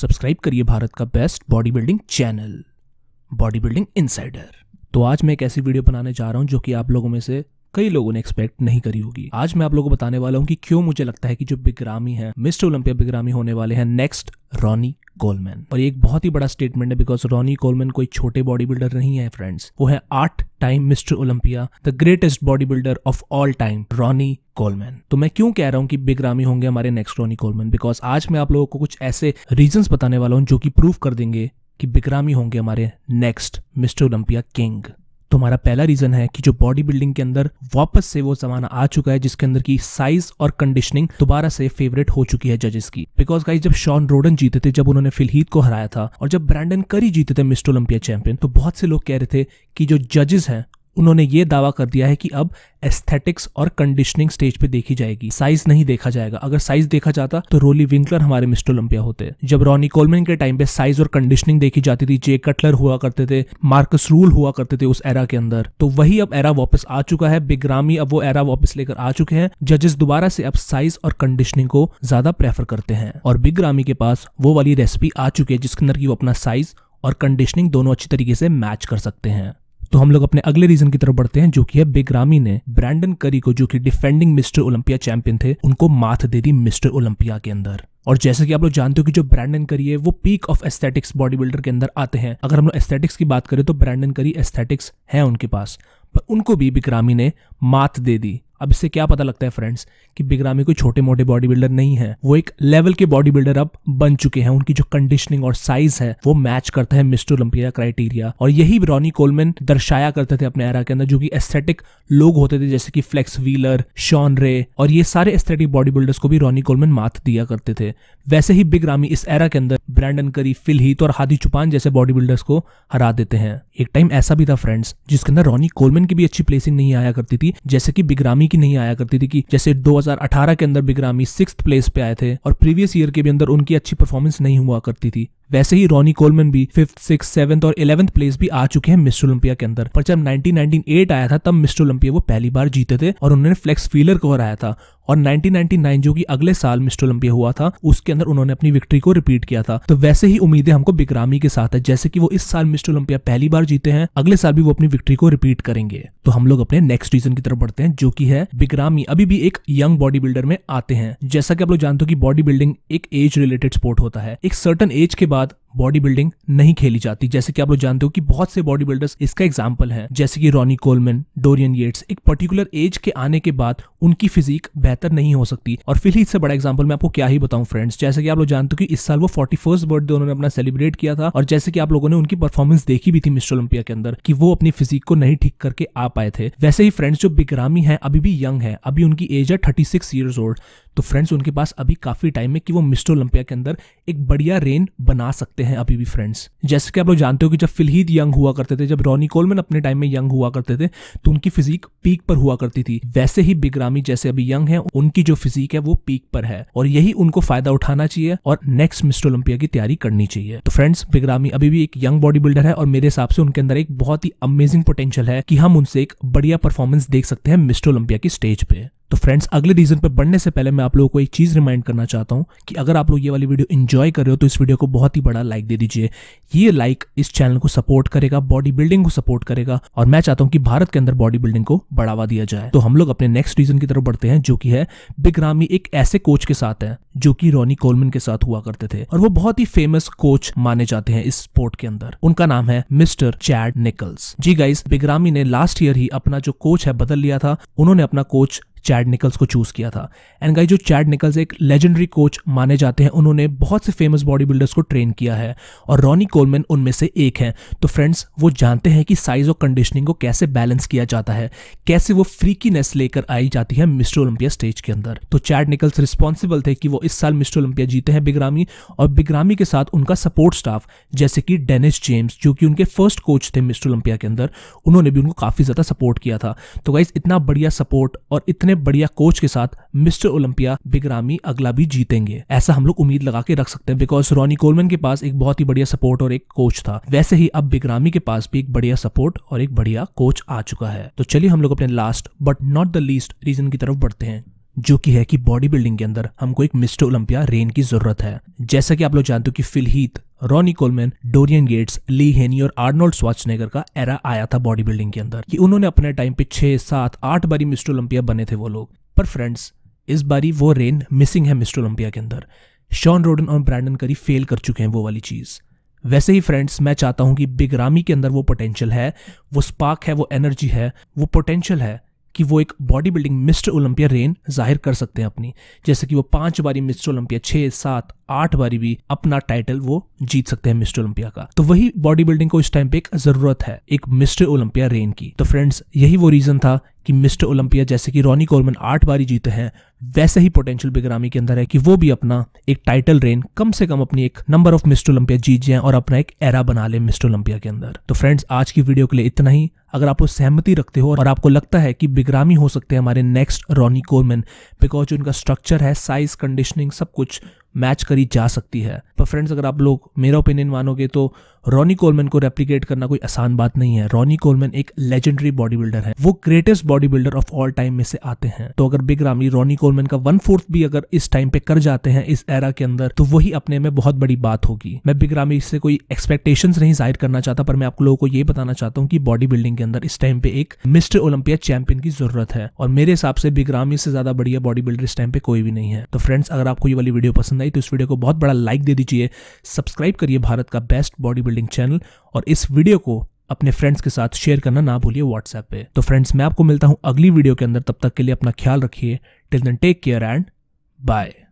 subscribe करिए भारत का best body building channel body building insider तो आज मैं एक ऐसी वीडियो बनाने जा रहा हूँ जो कि आप लोगों में से कई लोगों ने एक्सपेक्ट नहीं करी होगी आज मैं आप लोगों को बताने वाला हूँ कि क्यों मुझे लगता है कि जो बिग्रामी है मिस्टर ओलंपिया बिग्रामी होने वाले हैं नेक्स्ट रॉनी कोलमैन और एक बहुत ही बड़ा स्टेटमेंट है बिकॉज रॉनी कोलमैन कोई छोटे बॉडी बिल्डर नहीं है फ्रेंड्स वो है आठ mister Olympia the greatest body builder of all time Ronnie Coleman तो मैं क्यों कह रहा हूँ कि बिग रामी होंगे हमारे नेक्स्ट रॉनी कोलमैन बिकॉज आज मैं आप लोगों को कुछ ऐसे रीजन बताने वाला हूँ जो कि प्रूव कर देंगे कि बिक्रामी होंगे हमारे नेक्स्ट मिस्टर ओलंपिया किंग तो हमारा पहला रीजन है कि जो बॉडी बिल्डिंग के अंदर वापस से वो जमाना आ चुका है जिसके अंदर की साइज और कंडीशनिंग दोबारा से फेवरेट हो चुकी है जजेस की बिकॉज गाइज जब शॉन रोडन जीते थे जब उन्होंने फिलहीत को हराया था और जब ब्रैंडन करी जीते थे मिस्टर ओलंपिया चैंपियन तो बहुत से लोग कह रहे थे कि जो जजेस हैं उन्होंने ये दावा कर दिया है कि अब एस्थेटिक्स और कंडीशनिंग स्टेज पे देखी जाएगी साइज नहीं देखा जाएगा अगर साइज देखा जाता तो रोली विंकलर हमारे मिस्टर ओलंपिया होते जब रॉनी कोलमैन के टाइम पे साइज और कंडीशनिंग देखी जाती थी जे कटलर हुआ करते थे मार्कस रूल हुआ करते थे उस एरा के अंदर तो वही अब एरा वापस आ चुका है बिग्रामी अब वो एरा वापस लेकर आ चुके हैं जजेस दोबारा से अब साइज और कंडीशनिंग को ज्यादा प्रेफर करते हैं और बिग्रामी के पास वो वाली रेसिपी आ चुकी है जिसके अंदर की वो अपना साइज और कंडीशनिंग दोनों अच्छी तरीके से मैच कर सकते हैं तो हम लोग अपने अगले रीजन की तरफ बढ़ते हैं जो कि है बेग्रामी ने ब्रैंडन करी को जो कि डिफेंडिंग मिस्टर ओलंपिया चैंपियन थे उनको मात दे दी मिस्टर ओलंपिया के अंदर और जैसे कि आप लोग जानते हो कि जो ब्रैंडन करी है वो peak of aesthetics body builder के अंदर आते हैं अगर हम लोग एस्थेटिक्स की बात करें तो ब्रैंडन करी एस्थेटिक्स है उनके पास पर उनको भी बिक्रामी ने मात दे दी अब इससे क्या पता लगता है फ्रेंड्स कि बिगरामी कोई छोटे मोटे बॉडी बिल्डर नहीं है वो एक लेवल के बॉडी बिल्डर अब बन चुके हैं उनकी जो कंडीशनिंग और साइज है वो मैच करता है मिस्टर ओलंपिया क्राइटेरिया और यही रॉनी कोलमेन दर्शाया करते थे अपने एरा के अंदर जो कि एस्थेटिक लोग होते थे जैसे कि फ्लेक्स व्हीलर शॉन रे और ये सारे एस्थेटिक बॉडी बिल्डर्स को भी रॉनी कोलमेन मात दिया करते थे वैसे ही बिग रामी इस एरा के अंदर ब्रैंडन करी फिल हीथ और हादी चुपान जैसे बॉडी बिल्डर्स को हरा देते हैं एक टाइम ऐसा भी था फ्रेंड्स जिसके अंदर रॉनी कोलमेन की भी अच्छी प्लेसिंग नहीं आया करती थी जैसे कि बिगरामी बिग्रामी की नहीं आया करती थी कि जैसे 2018 के अंदर बिग्रामी सिक्स प्लेस पे आए थे और प्रीवियस ईयर के भी अंदर उनकी अच्छी परफॉर्मेंस नहीं हुआ करती थी वैसे ही रॉनी कोलमन भी फिफ्थ सिक्स सेवंथ और इलेवंथ प्लेस भी आ चुके हैं मिस्टर ओलंपिया के अंदर पर जब 1998 आया था तब मिस्टर ओलंपिया वो पहली बार जीते थे और उन्होंने फ्लेक्स फीलर को हराया था और 1999 जो कि अगले साल मिस्टर ओलंपिया हुआ था उसके अंदर उन्होंने अपनी विक्ट्री को रिपीट किया था तो वैसे ही उम्मीदें हमको बिक्रामी के साथ है जैसे कि वो इस साल मिस्टर ओलंपिया पहली बार जीते हैं अगले साल भी वो अपनी विक्ट्री को रिपीट करेंगे तो हम लोग अपने नेक्स्ट रीजन की तरफ बढ़ते हैं जो की है बिक्रामी अभी भी एक यंग बॉडी बिल्डर में आते हैं जैसा की आप लोग जानते हो कि बॉडी बिल्डिंग एक एज रिलेटेड स्पोर्ट होता है एक सर्टन एज के बाद बॉडी बिल्डिंग नहीं खेली जाती जैसे कि आप लोग जानते हो कि बहुत से बॉडी बिल्डर्स इसका एग्जाम्पल है जैसे कि रॉनी कोलमैन डोरियन येट्स एक पर्टिकुलर एज के आने के बाद उनकी फिजिक बेहतर नहीं हो सकती और फिर इससे बड़ा एग्जाम्पल मैं आपको क्या ही बताऊं फ्रेंड्स जैसे कि आप लोग जानते हो कि इस साल वो फोर्टी फर्स्ट बर्थडे उन्होंने अपना सेलिब्रेट किया था और जैसे कि आप लोगों ने उनकी परफॉर्मेंस देखी भी थी मिस्टर ओलंपिया के अंदर कि वो अपनी फिजिक को नहीं ठीक करके आ पाए थे वैसे ही फ्रेंड्स जो बिग्रामी है अभी भी यंग है अभी उनकी एज है थर्टी सिक्स ओल्ड तो फ्रेंड्स उनके पास अभी काफ़ी टाइम है कि वो मिस्टर ओलंपिया के अंदर एक बढ़िया रेन बना सकते हैं अभी भी फ्रेंड्स जैसे कि आप लोग जानते हो कि जब फिलहीद यंग हुआ करते थे जब रॉनी कोलमेन अपने टाइम में यंग हुआ करते थे तो उनकी फिजिक पीक पर हुआ करती थी वैसे ही बिग्रामी जैसे अभी यंग है उनकी जो फिजिक है वो पीक पर है और यही उनको फायदा उठाना चाहिए और नेक्स्ट मिस्टर ओलंपिया की तैयारी करनी चाहिए तो फ्रेंड्स बिग्रामी अभी भी एक यंग बॉडी बिल्डर है और मेरे हिसाब से उनके अंदर एक बहुत ही अमेजिंग पोटेंशियल है कि हम उनसे एक बढ़िया परफॉर्मेंस देख सकते हैं मिस्टर ओलंपिया की स्टेज पे तो फ्रेंड्स अगले रीजन पर बढ़ने से पहले मैं आप लोगों को एक चीज़ रिमाइंड करना चाहता हूँ कि अगर आप लोग ये वाली वीडियो इन्जॉय कर रहे हो तो इस वीडियो को बहुत ही बड़ा लाइक दे दीजिए ये लाइक इस चैनल को सपोर्ट करेगा बॉडी बिल्डिंग को सपोर्ट करेगा और मैं चाहता हूँ कि भारत के अंदर बॉडी बिल्डिंग को बढ़ावा दिया जाए तो हम लोग अपने नेक्स्ट रीजन की तरफ बढ़ते हैं जो की है बिग्रामी एक ऐसे कोच के साथ है जो की रोनी कोलमिन के साथ हुआ करते थे और वो बहुत ही फेमस कोच माने जाते हैं इस स्पोर्ट के अंदर उनका नाम है mister Chad Nicholls ji guys Big Ramy ने लास्ट ईयर ही अपना जो कोच है बदल लिया था उन्होंने अपना कोच चैड निकल्स को चूज किया था एंड गाइज जो चैड निकल्स एक लेजेंडरी कोच माने जाते हैं उन्होंने बहुत से फेमस बॉडी बिल्डर्स को ट्रेन किया है और रॉनी कोलमैन उनमें से एक है तो फ्रेंड्स वो जानते हैं कि साइज और कंडीशनिंग को कैसे बैलेंस किया जाता है कैसे वो फ्रीकीनेस लेकर आई जाती है मिस्टर ओलंपिया स्टेज के अंदर तो चैड निकल्स रिस्पॉन्सिबल थे कि वो इस साल मिस्टर ओलंपिया जीते हैं बिग्रामी और बिग्रामी के साथ उनका सपोर्ट स्टाफ जैसे कि डेनिस जेम्स जो कि उनके फर्स्ट कोच थे मिस्टर ओलंपिया के अंदर उन्होंने भी उनको काफी ज्यादा सपोर्ट किया था तो गाइज इतना बढ़िया सपोर्ट और इतने बढ़िया कोच के साथ मिस्टर ओलंपिया बिग्रामी अगला भी जीतेंगे ऐसा हम लोग उम्मीद लगा के रख सकते हैं बिकॉज रॉनी कोलमैन के पास एक बहुत ही बढ़िया सपोर्ट और एक कोच था वैसे ही अब बिग्रामी के पास भी एक बढ़िया सपोर्ट और एक बढ़िया कोच आ चुका है तो चलिए हम लोग अपने last but not the least reason की तरफ बढ़ते हैं जो कि है कि बॉडी बिल्डिंग के अंदर हमको एक मिस्टर ओलंपिया रेन की जरूरत है जैसा कि आप लोग जानते हो कि Phil Heath Ronnie Coleman Dorian Yates Lee Haney और आर्नोल्ड स्वाचनेगर का एरा आया था बॉडी बिल्डिंग के अंदर कि उन्होंने अपने टाइम पे छह सात आठ बारी मिस्टर ओलंपिया बने थे वो लोग पर फ्रेंड्स इस बारी वो रेन मिसिंग है मिस्टर ओलंपिया के अंदर शॉन रोडन और ब्रैंडन करी फेल कर चुके हैं वो वाली चीज़ वैसे ही फ्रेंड्स मैं चाहता हूं कि बिग रामी के अंदर वो पोटेंशियल है वो स्पार्क है वो एनर्जी है वो पोटेंशियल है कि वो एक body building mister Olympia reign जाहिर कर सकते हैं अपनी जैसे कि वो पांच बारी मिस्टर ओलंपिया छह सात आठ बारी भी अपना टाइटल वो जीत सकते हैं मिस्टर ओलंपिया का तो वही बॉडी बिल्डिंग को इस टाइम पे एक जरूरत है एक मिस्टर ओलंपिया रेन की तो फ्रेंड्स यही वो रीजन था कि मिस्टर ओलंपिया जैसे कि रॉनी कॉर्मन आठ बारी जीते हैं वैसे ही पोटेंशियल बिगरामी के अंदर है कि वो भी अपना एक टाइटल रेन कम से कम अपनी एक नंबर ऑफ मिस्टर ओलंपिया जीत जाए और अपना एक एरा बना ले मिस्टर ओलंपिया के अंदर तो फ्रेंड्स आज की वीडियो के लिए इतना ही अगर आप सहमति रखते हो और आपको लगता है कि बिगरामी हो सकते हैं हमारे नेक्स्ट रॉनी कोरमैन बिकॉज उनका स्ट्रक्चर है साइज कंडीशनिंग सब कुछ मैच करी जा सकती है पर फ्रेंड्स अगर आप लोग मेरा ओपिनियन मानोगे तो रॉनी कोलमैन को रेप्लीकेट करना कोई आसान बात नहीं है रॉनी कोलमैन एक लेजेंडरी बॉडी बिल्डर है वो greatest body builder of all time में से आते हैं तो अगर बिग रामी रॉनी कोलमैन का वन फोर्थ भी अगर इस टाइम पे कर जाते हैं इस एरा के अंदर तो वही अपने में बहुत बड़ी बात होगी मैं बिग रामी से कोई एक्सपेक्टेशन नहीं जाहिर करना चाहता पर मैं आप लोगों को ये बताना चाहता हूँ कि बॉडी बिल्डिंग के अंदर इस टाइम पे एक मिस्टर ओलंपिया चैंपियन की जरूरत है और मेरे हिसाब से बिग रामी से ज्यादा बढ़िया बॉडी बिल्डर इस टाइम पे कोई भी नहीं है तो फ्रेंड्स अगर आपको ये वाली वीडियो पसंद आई तो इस वीडियो को बहुत बड़ा लाइक दे दीजिए सब्सक्राइब करिए भारत का best body builder building channel और इस वीडियो को अपने फ्रेंड्स के साथ शेयर करना ना भूलिए व्हाट्सएप पे तो फ्रेंड्स मैं आपको मिलता हूं अगली वीडियो के अंदर तब तक के लिए अपना ख्याल रखिए till then take care and bye